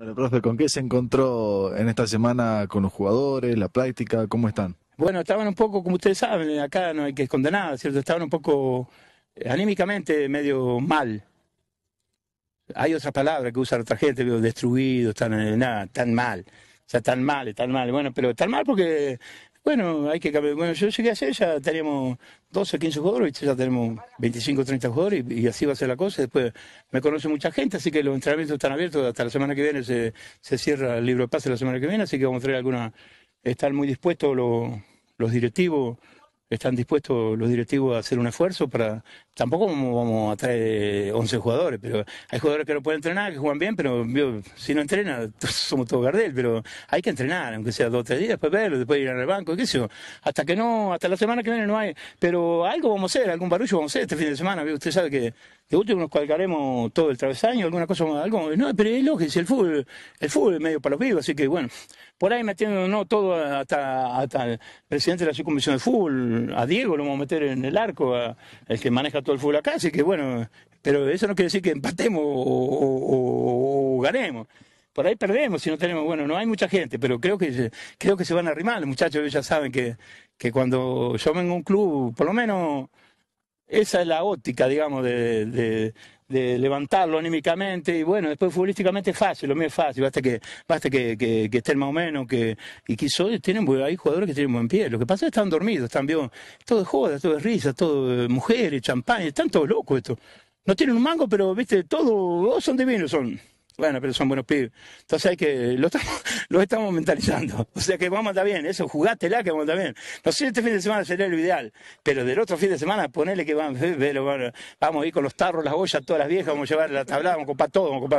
Bueno, profe, ¿con qué se encontró en esta semana con los jugadores, la práctica? ¿Cómo están? Bueno, estaban un poco, como ustedes saben, acá no hay que esconder nada, ¿cierto? Estaban un poco eh, anímicamente medio mal. Hay otras palabras que usa otra gente, destruidos, tan, nada, tan mal. O sea, tan mal, tan mal. Bueno, pero tan mal porque bueno, hay que Bueno, yo llegué a hacer, ya teníamos 12, 15 jugadores, ya tenemos 25, 30 jugadores y, así va a ser la cosa. Después me conoce mucha gente, así que los entrenamientos están abiertos. Hasta la semana que viene se, cierra el libro de pase la semana que viene, así que vamos a traer alguna. Están muy dispuestos los, los directivos ¿Están dispuestos los directivos a hacer un esfuerzo para.? Tampoco vamos a traer 11 eh, jugadores, pero hay jugadores que no pueden entrenar, que juegan bien, pero si no entrenan, somos todos Gardel, pero hay que entrenar, aunque sea dos o tres días, después verlo, después ir al banco, qué sé yo. Hasta que no, hasta la semana que viene no hay. Pero algo vamos a hacer, algún barullo vamos a hacer este fin de semana, Usted sabe que de último nos colgaremos todo el travesaño, alguna cosa, algo. No, pero es lógico, el fútbol, el fútbol es medio para los vivos, así que bueno, por ahí metiendo no todo hasta, el presidente de la subcomisión de fútbol, a Diego lo vamos a meter en el arco, a, el que maneja todo el fútbol acá, así que bueno, pero eso no quiere decir que empatemos o, ganemos por ahí perdemos si no tenemos, bueno, no hay mucha gente, pero creo que creo que se van a arrimar, los muchachos ya saben que, que cuando yo vengo a un club, por lo menos esa es la óptica, digamos, de, de, levantarlo anímicamente. Y bueno, después futbolísticamente es fácil, lo mío es fácil. Basta que basta que, estén más o menos. Que, y que tienen, hay jugadores que tienen buen pie. Lo que pasa es que están dormidos, están bien. Todo de joda, todo es risa, todo de mujeres, champán, están todos locos esto. No tienen un mango, pero viste, todo, oh, son divinos, son. Bueno, pero son buenos pibes. Entonces hay que, lo estamos, mentalizando. O sea que vamos a andar bien, eso, jugátela que vamos a andar bien. No sé, este fin de semana sería lo ideal, pero del otro fin de semana ponele que vamos a ir con los tarros, las ollas, todas las viejas, vamos a llevar la tabla, vamos a comprar todo, vamos a comprar